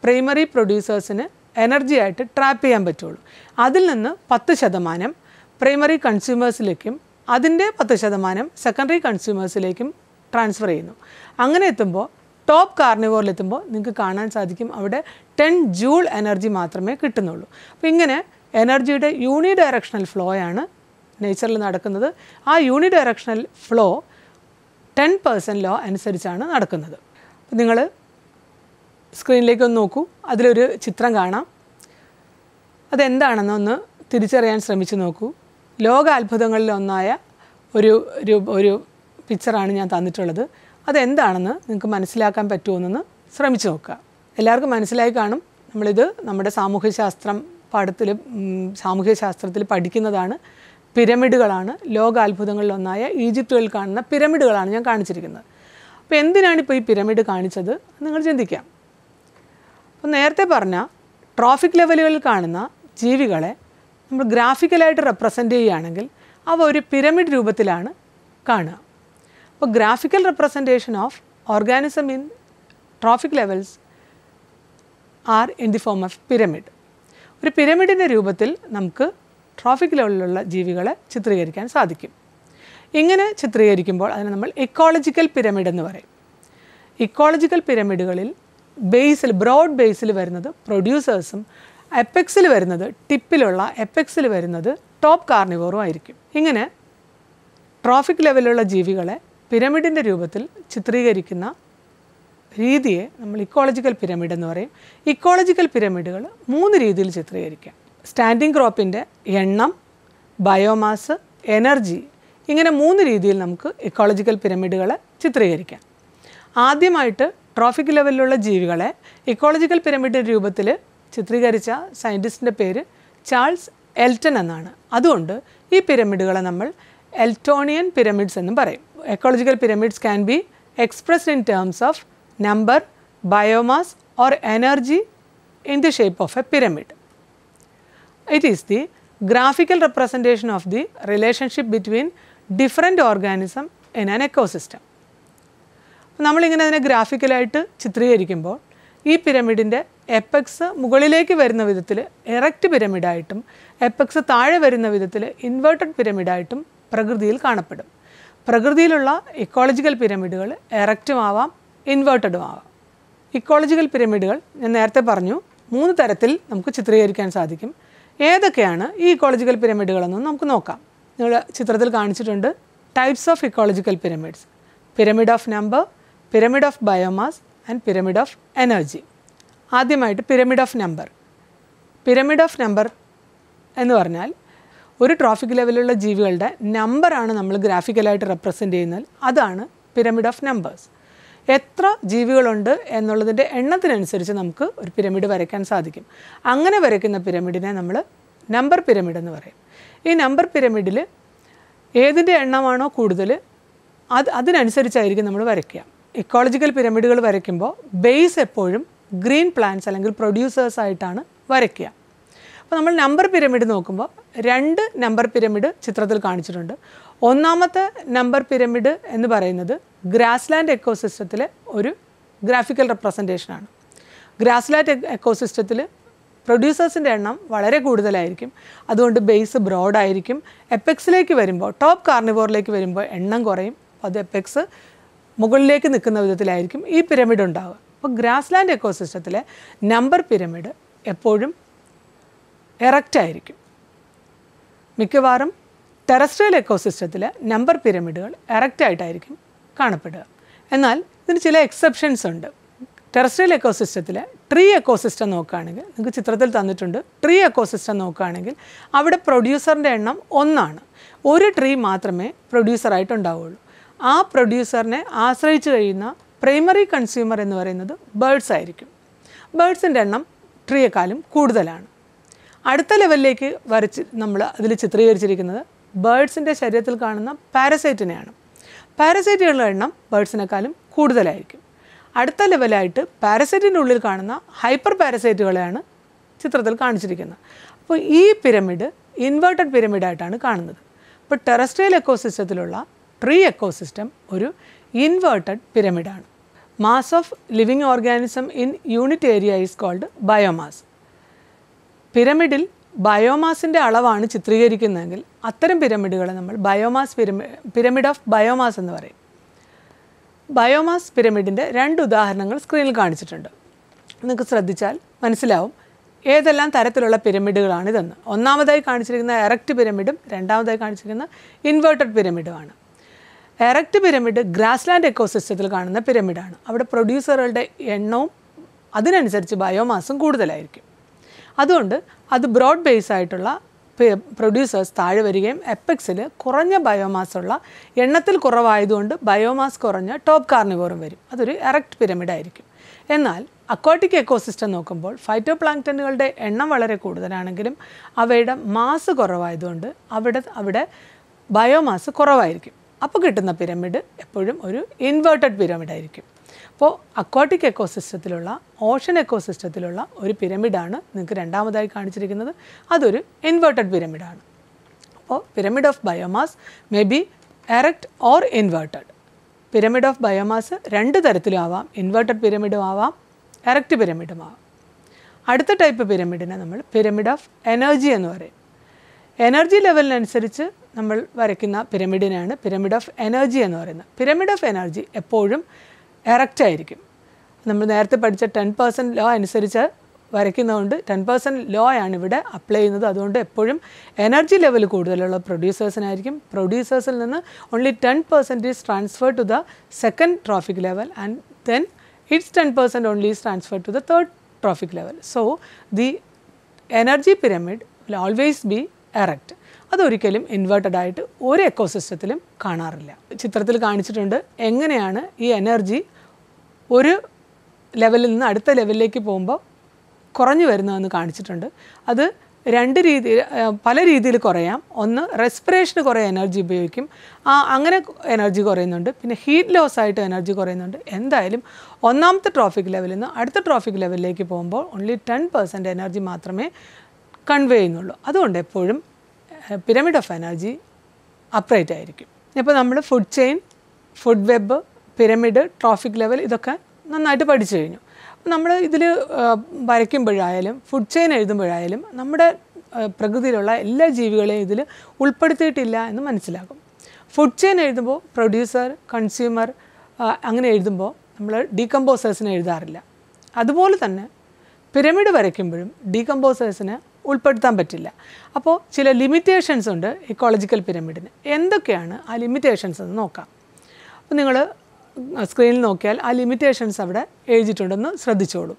പ്രൈമറി പ്രൊഡ്യൂസേഴ്സിന് എനർജി ആയിട്ട് ട്രാപ്പ് ചെയ്യാൻ പറ്റുള്ളൂ അതിൽ നിന്ന് പത്ത് ശതമാനം പ്രൈമറി കൺസ്യൂമേഴ്സിലേക്കും അതിൻ്റെ പത്ത് ശതമാനം സെക്കൻഡറി കൺസ്യൂമേഴ്സിലേക്കും ട്രാൻസ്ഫർ ചെയ്യുന്നു അങ്ങനെ എത്തുമ്പോൾ ടോപ്പ് കാർണിവോറിലെത്തുമ്പോൾ നിങ്ങൾക്ക് കാണാൻ സാധിക്കും അവിടെ ടെൻ ജൂൾ എനർജി മാത്രമേ കിട്ടുന്നുള്ളൂ അപ്പോൾ ഇങ്ങനെ എനർജിയുടെ യൂണി ഡയറക്ഷണൽ ഫ്ലോ ആണ് നേച്ചറിൽ നടക്കുന്നത് ആ unidirectional flow ten percent law അനുസരിച്ചാണ് നടക്കുന്നത് നിങ്ങൾ സ്ക്രീനിലേക്ക് ഒന്ന് നോക്കൂ അതിലൊരു ചിത്രം കാണാം അതെന്താണെന്ന് ഒന്ന് തിരിച്ചറിയാൻ ശ്രമിച്ചു നോക്കൂ ലോക അത്ഭുതങ്ങളിലൊന്നായ ഒരു ഒരു പിക്ചറാണ് ഞാൻ തന്നിട്ടുള്ളത് അതെന്താണെന്ന് നിങ്ങൾക്ക് മനസ്സിലാക്കാൻ പറ്റുമെന്നൊന്ന് ശ്രമിച്ചു നോക്കുക എല്ലാവർക്കും മനസ്സിലായി കാണും നമ്മളിത് നമ്മുടെ സാമൂഹ്യശാസ്ത്രം പാഠത്തിൽ സാമൂഹ്യശാസ്ത്രത്തിൽ പഠിക്കുന്നതാണ് പിരമിഡുകളാണ് ലോകാത്ഭുതങ്ങളിലൊന്നായ ഈജിപ്തുകൾ കാണുന്ന പിരമിഡുകളാണ് ഞാൻ കാണിച്ചിരിക്കുന്നത് അപ്പോൾ എന്തിനാണ് ഇപ്പോൾ ഈ പിരമിഡ് കാണിച്ചത് നിങ്ങൾ ചിന്തിക്കാം അപ്പോൾ നേരത്തെ പറഞ്ഞ ട്രോഫിക് ലെവലുകളിൽ കാണുന്ന ജീവികളെ നമ്മൾ ഗ്രാഫിക്കലായിട്ട് റെപ്രസെൻ്റ് ചെയ്യുകയാണെങ്കിൽ അവ ഒരു പിരമിഡ് രൂപത്തിലാണ് കാണുക അപ്പോൾ graphical representation of organism in trophic levels are in the form of pyramid ഒരു പിരമിഡിൻ്റെ രൂപത്തിൽ നമുക്ക് ട്രോഫിക് ലെവലിലുള്ള ജീവികളെ ചിത്രീകരിക്കാൻ സാധിക്കും ഇങ്ങനെ ചിത്രീകരിക്കുമ്പോൾ അതിനെ നമ്മൾ ഇക്കോളജിക്കൽ പിരമിഡ് എന്ന് പറയും ഇക്കോളജിക്കൽ പിരമിഡുകളിൽ ബേസിൽ ബ്രോഡ് ബേസിൽ വരുന്നത് പ്രൊഡ്യൂസേഴ്സും എപ്പെക്സിൽ വരുന്നത് ടിപ്പിലുള്ള എപ്പെക്സിൽ വരുന്നത് ടോപ്പ് കാർണിവോറും ആയിരിക്കും ഇങ്ങനെ ട്രോഫിക് ലെവലിലുള്ള ജീവികളെ പിരമിഡിൻ്റെ രൂപത്തിൽ ചിത്രീകരിക്കുന്ന രീതിയെ നമ്മൾ ഇക്കോളജിക്കൽ പിരമിഡ് എന്ന് പറയും ഇക്കോളജിക്കൽ പിരമിഡുകൾ മൂന്ന് രീതിയിൽ ചിത്രീകരിക്കാം സ്റ്റാൻഡിംഗ് ക്രോപ്പിൻ്റെ എണ്ണം ബയോമാസ് എനർജി ഇങ്ങനെ മൂന്ന് രീതിയിൽ നമുക്ക് ഇക്കോളജിക്കൽ പിരമിഡുകളെ ചിത്രീകരിക്കാം ആദ്യമായിട്ട് ട്രോഫിക് ലെവലിലുള്ള ജീവികളെ ഇക്കോളജിക്കൽ പിരമിഡ് രൂപത്തിൽ ചിത്രീകരിച്ച സയൻറ്റിസ്റ്റിൻ്റെ പേര് ചാൾസ് എൽറ്റൺ എന്നാണ് അതുകൊണ്ട് ഈ പിരമിഡുകളെ നമ്മൾ എൽറ്റോണിയൻ പിരമിഡ്സ് എന്നും പറയും ecological pyramids can be expressed in terms of number, biomass or energy in the shape of a pyramid. It is the graphical representation of the relationship between different organism in an ecosystem. നമ്മൾ ഇങ്ങനെ അതിനെ ഗ്രാഫിക്കലായിട്ട് ചിത്രീകരിക്കുമ്പോൾ ഈ പിരമിഡിൻ്റെ apex മുകളിലേക്ക് വരുന്ന വിധത്തിൽ erect പിരമിഡായിട്ടും apex താഴെ വരുന്ന വിധത്തിൽ ഇൻവേർട്ടഡ് പിരമിഡായിട്ടും പ്രകൃതിയിൽ കാണപ്പെടും പ്രകൃതിയിലുള്ള ഇക്കോളജിക്കൽ പിരമിഡുകൾ എറക്റ്റും ആവാം ഇൻവേർട്ടഡും ആവാം ഇക്കോളജിക്കൽ പിരമിഡുകൾ ഞാൻ നേരത്തെ പറഞ്ഞു മൂന്ന് തരത്തിൽ നമുക്ക് ചിത്രീകരിക്കാൻ സാധിക്കും ഏതൊക്കെയാണ് ഈ ഇക്കോളജിക്കൽ പിരമിഡുകളെന്നും നമുക്ക് നോക്കാം നിങ്ങൾ ചിത്രത്തിൽ കാണിച്ചിട്ടുണ്ട് types of ecological pyramids pyramid of number pyramid of biomass and pyramid of energy ആദ്യമായിട്ട് pyramid of number pyramid of number എന്ന് പറഞ്ഞാൽ ഒരു ട്രോഫിക് ലെവലുള്ള ജീവികളുടെ നമ്പറാണ് നമ്മൾ ഗ്രാഫിക്കലായിട്ട് റെപ്രസെൻ്റ് ചെയ്യുന്നത് അതാണ് പിരമിഡ് ഓഫ് നമ്പേഴ്സ് എത്ര ജീവികളുണ്ട് എന്നുള്ളതിൻ്റെ എണ്ണത്തിനനുസരിച്ച് നമുക്ക് ഒരു പിരമിഡ് വരയ്ക്കാൻ സാധിക്കും അങ്ങനെ വരയ്ക്കുന്ന പിരമിഡിനെ നമ്മൾ നമ്പർ പിരമിഡ് എന്ന് പറയും ഈ നമ്പർ പിരമിഡിൽ ഏതിൻ്റെ എണ്ണമാണോ കൂടുതൽ അത് അതിനനുസരിച്ചായിരിക്കും നമ്മൾ വരയ്ക്കുക ഇക്കോളജിക്കൽ പിരമിഡുകൾ വരയ്ക്കുമ്പോൾ ബേസ് എപ്പോഴും ഗ്രീൻ പ്ലാന്റ്സ് അല്ലെങ്കിൽ പ്രൊഡ്യൂസേഴ്സ് ആയിട്ടാണ് വരയ്ക്കുക അപ്പോൾ നമ്മൾ നമ്പർ പിരമിഡ് നോക്കുമ്പോൾ രണ്ട് നമ്പർ പിരമിഡ് ചിത്രത്തിൽ കാണിച്ചിട്ടുണ്ട് ഒന്നാമത്തെ നമ്പർ പിരമിഡ് എന്ന് പറയുന്നത് ഗ്രാസ്ലാൻഡ് എക്കോസിസ്റ്റത്തിലെ ഒരു ഗ്രാഫിക്കൽ റെപ്രസെൻറ്റേഷനാണ് ഗ്രാസ്ലാൻഡ് എക്കോസിസ്റ്റത്തിൽ പ്രൊഡ്യൂസേഴ്സിൻ്റെ എണ്ണം വളരെ കൂടുതലായിരിക്കും അതുകൊണ്ട് ബേസ് ബ്രോഡായിരിക്കും എപ്പെക്സിലേക്ക് വരുമ്പോൾ ടോപ്പ് കാർണിവോറിലേക്ക് വരുമ്പോൾ എണ്ണം കുറയും അത് എപ്പെക്സ് മുകളിലേക്ക് നിൽക്കുന്ന വിധത്തിലായിരിക്കും ഈ പിരമിഡ് ഉണ്ടാവുക അപ്പോൾ ഗ്രാസ്ലാൻഡ് എക്കോസിസ്റ്റത്തിലെ നമ്പർ പിരമിഡ് എപ്പോഴും എറക്റ്റ് ആയിരിക്കും മിക്കവാറും ടെറസ്ട്രിയൽ എക്കോസിസ്റ്റത്തിലെ നമ്പർ പിരമിഡുകൾ എറക്റ്റായിട്ടായിരിക്കും കാണപ്പെടുക എന്നാൽ ഇതിന് ചില എക്സെപ്ഷൻസ് ഉണ്ട് ടെറസ്ട്രിയൽ എക്കോസിസ്റ്റത്തിലെ ട്രീ എക്കോസിസ്റ്റം നോക്കുകയാണെങ്കിൽ നിങ്ങൾക്ക് ചിത്രത്തിൽ തന്നിട്ടുണ്ട് ട്രീ എക്കോസിസ്റ്റം നോക്കുകയാണെങ്കിൽ അവിടെ പ്രൊഡ്യൂസറിൻ്റെ എണ്ണം ഒന്നാണ് ഒരു ട്രീ മാത്രമേ പ്രൊഡ്യൂസറായിട്ട് ആ പ്രൊഡ്യൂസറിനെ ആശ്രയിച്ച് കഴിയുന്ന പ്രൈമറി കൺസ്യൂമർ എന്ന് പറയുന്നത് ബേഡ്സ് ആയിരിക്കും ബേഡ്സിൻ്റെ എണ്ണം ട്രീയെക്കാളും കൂടുതലാണ് അടുത്ത ലെവലിലേക്ക് വരച്ച് നമ്മൾ അതിൽ ചിത്രീകരിച്ചിരിക്കുന്നത് ബേഡ്സിൻ്റെ ശരീരത്തിൽ കാണുന്ന പാരസൈറ്റിനെയാണ് പാരസൈറ്റുകളുടെ എണ്ണം ബേഡ്സിനേക്കാളും കൂടുതലായിരിക്കും അടുത്ത ലെവലായിട്ട് പാരസൈറ്റിൻ്റെ ഉള്ളിൽ കാണുന്ന ഹൈപ്പർ പാരസൈറ്റുകളെയാണ് ചിത്രത്തിൽ കാണിച്ചിരിക്കുന്നത് അപ്പോൾ ഈ പിരമിഡ് ഇൻവേർട്ടഡ് പിരമിഡായിട്ടാണ് കാണുന്നത് ഇപ്പോൾ ടെറസ്ട്രിയൽ എക്കോസിസ്റ്റത്തിലുള്ള പ്രീ എക്കോസിസ്റ്റം ഒരു ഇൻവേർട്ടഡ് പിരമിഡാണ് mass of living organism in unit area is called biomass പിരമിഡിൽ ബയോമാസിൻ്റെ അളവാണ് ചിത്രീകരിക്കുന്നതെങ്കിൽ അത്തരം പിരമിഡുകളെ നമ്മൾ biomass pyramid pyramid of biomass എന്ന് പറയും ബയോമാസ് പിരമിഡിൻ്റെ രണ്ട് ഉദാഹരണങ്ങൾ സ്ക്രീനിൽ കാണിച്ചിട്ടുണ്ട് നിങ്ങൾക്ക് ശ്രദ്ധിച്ചാൽ മനസ്സിലാവും ഏതെല്ലാം തരത്തിലുള്ള പിരമിഡുകളാണ് ഇതെന്ന് ഒന്നാമതായി കാണിച്ചിരിക്കുന്ന എറക്റ്റ് പിരമിഡും രണ്ടാമതായി കാണിച്ചിരിക്കുന്ന ഇൻവേർട്ടഡ് പിരമിഡുമാണ് എറക്റ്റ് പിരമിഡ് ഗ്രാസ്ലാൻഡ് എക്കോസിസ്റ്റത്തിൽ കാണുന്ന പിരമിഡാണ് അവിടെ പ്രൊഡ്യൂസറുകളുടെ എണ്ണവും അതിനനുസരിച്ച് ബയോമാസും കൂടുതലായിരിക്കും അതുകൊണ്ട് അത് ബ്രോഡ് ബേസ് ആയിട്ടുള്ള പ്രൊഡ്യൂസേഴ്സ് താഴെ വരികയും എപ്പെക്സിൽ കുറഞ്ഞ ബയോമാസ് ഉള്ള എണ്ണത്തിൽ കുറവായതുകൊണ്ട് ബയോമാസ് കുറഞ്ഞ ടോപ്പ് കാർണിവോറും വരും അതൊരു എറക്റ്റ് പിരമിഡ് ആയിരിക്കും എന്നാൽ അക്വാട്ടിക് എക്കോസിസ്റ്റം നോക്കുമ്പോൾ ഫൈറ്റോ പ്ലാങ്ക്ടനുകളുടെ എണ്ണം വളരെ കൂടുതലാണെങ്കിലും അവയുടെ മാസ് കുറവായതുകൊണ്ട് അവിടെ അവിടെ ബയോമാസ് കുറവായിരിക്കും അപ്പോൾ കിട്ടുന്ന പിരമിഡ് എപ്പോഴും ഒരു ഇൻവേർട്ടഡ് പിരമിഡ് ആയിരിക്കും അപ്പോൾ അക്വാട്ടിക് എക്കോസിസ്റ്റത്തിലുള്ള ഓഷൻ എക്കോസിസ്റ്റത്തിലുള്ള ഒരു പിരമിഡാണ് നിങ്ങൾക്ക് രണ്ടാമതായി കാണിച്ചിരിക്കുന്നത് അതൊരു ഇൻവേർട്ടഡ് പിരമിഡാണ് അപ്പോൾ pyramid of biomass may be erect or inverted pyramid of biomass രണ്ട് തരത്തിലും ആവാം ഇൻവേർട്ടഡ് പിരമിഡും ആവാം എറക്റ്റ് പിരമിഡും ആവാം അടുത്ത ടൈപ്പ് പിരമിഡിനെ നമ്മൾ പിരമിഡ് ഓഫ് എനർജി എന്ന് പറയും എനർജി ലെവലിനനുസരിച്ച് നമ്മൾ വരയ്ക്കുന്ന പിരമിഡിനെയാണ് പിരമിഡ് ഓഫ് എനർജി എന്ന് പറയുന്നത് പിരമിഡ് ഓഫ് എനർജി എപ്പോഴും എറക്റ്റ് ആയിരിക്കും നമ്മൾ നേരത്തെ പഠിച്ച ടെൻ പേഴ്സൻറ്റ് ലോ അനുസരിച്ച് വരയ്ക്കുന്നതുകൊണ്ട് ടെൻ പേഴ്സൻറ്റ് ലോ ആണ് ഇവിടെ അപ്ലൈ ചെയ്യുന്നത് അതുകൊണ്ട് എപ്പോഴും എനർജി ലെവൽ കൂടുതലുള്ള പ്രൊഡ്യൂസേഴ്സിനായിരിക്കും പ്രൊഡ്യൂസേഴ്സിൽ നിന്ന് only ten percent is transfer to the second trophic level and then it's ten percent only is transfer to the third trophic level so the energy pyramid will always be erect അതൊരിക്കലും inverted ആയിട്ട് ഒരു സിസ്റ്റത്തിലും കാണാറില്ല ചിത്രത്തിൽ കാണിച്ചിട്ടുണ്ട് എങ്ങനെയാണ് ഈ energy ഒരു ലെവലിൽ നിന്ന് അടുത്ത ലെവലിലേക്ക് പോകുമ്പോൾ കുറഞ്ഞു വരുന്നതെന്ന് കാണിച്ചിട്ടുണ്ട് അത് രണ്ട് രീതി പല രീതിയിൽ കുറയാം ഒന്ന് റെസ്പിറേഷന് കുറേ എനർജി ഉപയോഗിക്കും ആ അങ്ങനെ എനർജി കുറയുന്നുണ്ട് പിന്നെ ഹീറ്റ് ലോസ് ആയിട്ട് എനർജി കുറയുന്നുണ്ട് എന്തായാലും ഒന്നാമത്തെ ട്രോഫിക് ലെവലിൽ നിന്ന് അടുത്ത ട്രോഫിക് ലെവലിലേക്ക് പോകുമ്പോൾ ഓൺലി ടെൻ പെർസെൻറ്റ് എനർജി മാത്രമേ കൺവേ ചെയ്യുന്നുള്ളൂ അതുകൊണ്ട് എപ്പോഴും പിരമിഡ് ഓഫ് എനർജി അപ്രൈറ്റ് ആയിരിക്കും ഇപ്പോൾ നമ്മൾ food chain food web pyramid trophic level ഇതൊക്കെ നന്നായിട്ട് പഠിച്ചു കഴിഞ്ഞു നമ്മൾ ഇതിൽ വരയ്ക്കുമ്പോഴായാലും ഫുഡ് ചെയിൻ എഴുതുമ്പോഴായാലും നമ്മുടെ പ്രകൃതിയിലുള്ള എല്ലാ ജീവികളെയും ഇതിൽ ഉൾപ്പെടുത്തിയിട്ടില്ല എന്ന് മനസ്സിലാകും ഫുഡ് ചെയിൻ എഴുതുമ്പോൾ പ്രൊഡ്യൂസർ കൺസ്യൂമർ അങ്ങനെ എഴുതുമ്പോൾ നമ്മൾ ഡീകമ്പോസേഴ്സിനെ എഴുതാറില്ല അതുപോലെ തന്നെ പിരമിഡ് വരയ്ക്കുമ്പോഴും ഡീകമ്പോസേഴ്സിന് ഉൾപ്പെടുത്താൻ പറ്റില്ല അപ്പോൾ ചില ലിമിറ്റേഷൻസ് ഉണ്ട് ഇക്കോളജിക്കൽ പിരമിഡിന് എന്തൊക്കെയാണ് ആ ലിമിറ്റേഷൻസ് എന്ന് നോക്കാം അപ്പോൾ നിങ്ങൾ സ്ക്രീനിൽ നോക്കിയാൽ ആ ലിമിറ്റേഷൻസ് അവിടെ എഴുതിയിട്ടുണ്ടെന്ന് ശ്രദ്ധിച്ചോളൂ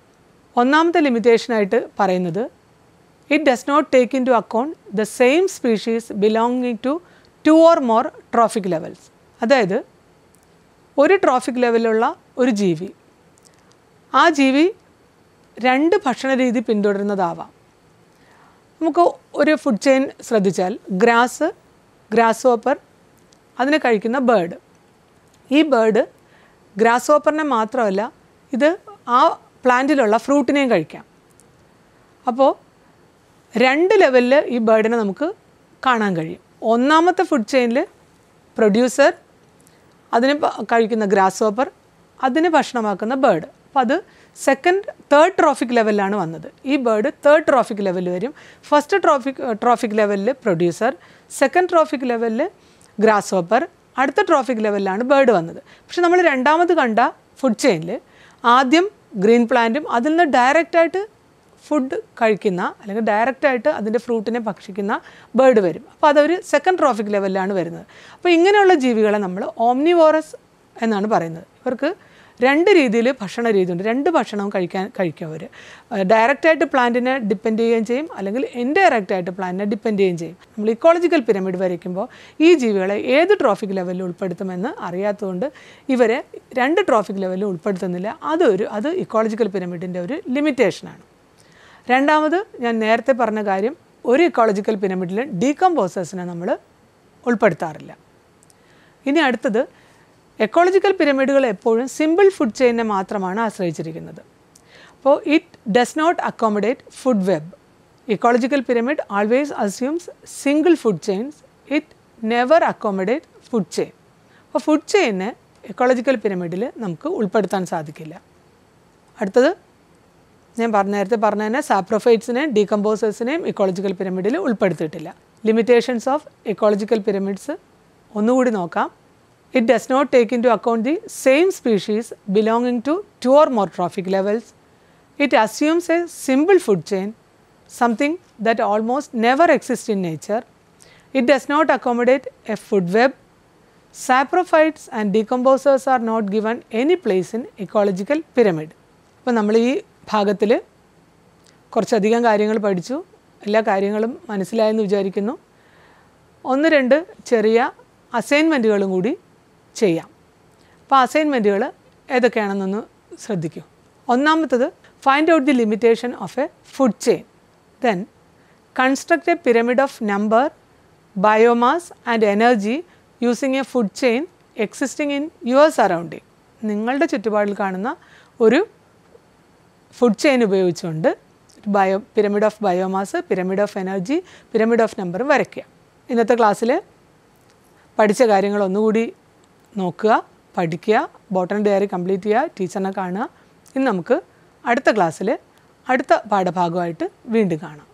ഒന്നാമത്തെ ലിമിറ്റേഷനായിട്ട് പറയുന്നത് it does not take into account the same species belonging to two or more trophic levels അതായത് ഒരു ട്രോഫിക് ലെവലുള്ള ഒരു ജീവി ആ ജീവി രണ്ട് ഭക്ഷണ രീതി പിന്തുടരുന്നതാവാം നമുക്ക് ഒരു ഫുഡ് ചെയിൻ ശ്രദ്ധിച്ചാൽ ഗ്രാസ് ഗ്രാസ് ഓപ്പർ അതിനെ കഴിക്കുന്ന ബേർഡ് ഈ ബേർഡ് ഗ്രാസ് ഓപ്പറിനെ മാത്രമല്ല ഇത് ആ പ്ലാന്റിലുള്ള ഫ്രൂട്ടിനെയും കഴിക്കാം അപ്പോൾ രണ്ട് ലെവലിൽ ഈ ബേർഡിനെ നമുക്ക് കാണാൻ കഴിയും ഒന്നാമത്തെ ഫുഡ് ചെയിനിൽ പ്രൊഡ്യൂസർ അതിന് കഴിക്കുന്ന ഗ്രാസ് ഓപ്പർ അതിന് ഭക്ഷണമാക്കുന്ന ബേർഡ് അപ്പോൾ അത് സെക്കൻഡ് തേർഡ് ട്രോഫിക് ലെവലിലാണ് വന്നത് ഈ ബേർഡ് തേർഡ് ട്രോഫിക് ലെവൽ വരും ഫസ്റ്റ് ട്രോഫിക് ട്രോഫിക് ലെവലിൽ പ്രൊഡ്യൂസർ സെക്കൻഡ് ട്രോഫിക് ലെവലിൽ ഗ്രാസ് ഹോപ്പർ അടുത്ത ട്രോഫിക് ലെവലിലാണ് ബേർഡ് വന്നത് പക്ഷെ നമ്മൾ രണ്ടാമത് കണ്ട ഫുഡ് ചെയിനിൽ ആദ്യം ഗ്രീൻ പ്ലാന്റും അതിൽ നിന്ന് ഡയറക്റ്റായിട്ട് ഫുഡ് കഴിക്കുന്ന അല്ലെങ്കിൽ ഡയറക്റ്റായിട്ട് അതിൻ്റെ ഫ്രൂട്ടിനെ ഭക്ഷിക്കുന്ന ബേർഡ് വരും അപ്പോൾ അതൊരു സെക്കൻഡ് ട്രോഫിക് ലെവലിലാണ് വരുന്നത് അപ്പോൾ ഇങ്ങനെയുള്ള ജീവികളെ നമ്മൾ ഓംനിവോറസ് എന്നാണ് പറയുന്നത് ഇവർക്ക് രണ്ട് രീതിയിൽ ഭക്ഷണ രീതിയുണ്ട് രണ്ട് ഭക്ഷണവും കഴിക്കാൻ കഴിക്കും അവർ ഡയറക്റ്റായിട്ട് പ്ലാന്റിനെ ഡിപ്പെൻഡ് ചെയ്യുകയും ചെയ്യും അല്ലെങ്കിൽ ഇൻഡയറക്റ്റായിട്ട് പ്ലാന്റിനെ ഡിപ്പെൻഡ് ചെയ്യുകയും ചെയ്യും നമ്മൾ ഇക്കോളജിക്കൽ പിരമിഡ് വരയ്ക്കുമ്പോൾ ഈ ജീവികളെ ഏത് ട്രോഫിക് ലെവലിൽ ഉൾപ്പെടുത്തുമെന്ന് അറിയാത്തതുകൊണ്ട് ഇവരെ രണ്ട് ട്രോഫിക് ലെവലിൽ ഉൾപ്പെടുത്തുന്നില്ല അതൊരു അത് ഇക്കോളജിക്കൽ പിരമിഡിൻ്റെ ഒരു ലിമിറ്റേഷനാണ് രണ്ടാമത് ഞാൻ നേരത്തെ പറഞ്ഞ കാര്യം ഒരു ഇക്കോളജിക്കൽ പിരമിഡിൽ ഡീകമ്പോസേഴ്സിനെ നമ്മൾ ഉൾപ്പെടുത്താറില്ല ഇനി അടുത്തത് എക്കോളജിക്കൽ പിരമിഡുകൾ എപ്പോഴും സിമ്പിൾ ഫുഡ് ചെയിനെ മാത്രമാണ് ആശ്രയിച്ചിരിക്കുന്നത് അപ്പോൾ it does not accommodate food web ecological pyramid always assumes single food chains it never accommodate food chain അപ്പോൾ ഫുഡ് ചെയിനെ എക്കോളജിക്കൽ പിരമിഡിൽ നമുക്ക് ഉൾപ്പെടുത്താൻ സാധിക്കില്ല അടുത്തത് ഞാൻ പറഞ്ഞ നേരത്തെ പറഞ്ഞ തന്നെ സാപ്രോഫൈറ്റ്സിനെയും ഡീകമ്പോസേഴ്സിനെയും ഇക്കോളജിക്കൽ പിരമിഡിൽ ഉൾപ്പെടുത്തിയിട്ടില്ല ലിമിറ്റേഷൻസ് ഓഫ് ഇക്കോളജിക്കൽ പിരമിഡ്സ് ഒന്നുകൂടി നോക്കാം It does not take into account the same species belonging to two or more trophic levels. It assumes a simple food chain, something that almost never exists in nature. It does not accommodate a food web. Saprophytes and decomposers are not given any place in ecological pyramid. അപ്പോൾ നമ്മൾ ഈ ഭാഗത്തിൽ കുറച്ചധികം കാര്യങ്ങൾ പഠിച്ചു എല്ലാ കാര്യങ്ങളും മനസ്സിലായെന്ന് വിചാരിക്കുന്നു ഒന്ന് രണ്ട് ചെറിയ അസൈൻമെൻറ്റുകളും കൂടി ചെയ്യാം അപ്പോൾ അസൈൻമെൻറ്റുകൾ ഏതൊക്കെയാണെന്നൊന്ന് ശ്രദ്ധിക്കൂ ഒന്നാമത്തത് find out the limitation of a food chain then construct a pyramid of number biomass and energy using a food chain existing in your surrounding നിങ്ങളുടെ ചുറ്റുപാടിൽ കാണുന്ന ഒരു ഫുഡ് ചെയിൻ ഉപയോഗിച്ചുകൊണ്ട് bio pyramid of biomass pyramid of energy pyramid of number വരയ്ക്കുക ഇന്നത്തെ ക്ലാസ്സിൽ പഠിച്ച കാര്യങ്ങൾ ഒന്നുകൂടി നോക്കുക പഠിക്കുക ബോട്ടണി ഡയറി കംപ്ലീറ്റ് ചെയ്യുക ടീച്ചറിനെ കാണുക ഇനി നമുക്ക് അടുത്ത ക്ലാസ്സിൽ അടുത്ത പാഠഭാഗമായിട്ട് വീണ്ടും കാണാം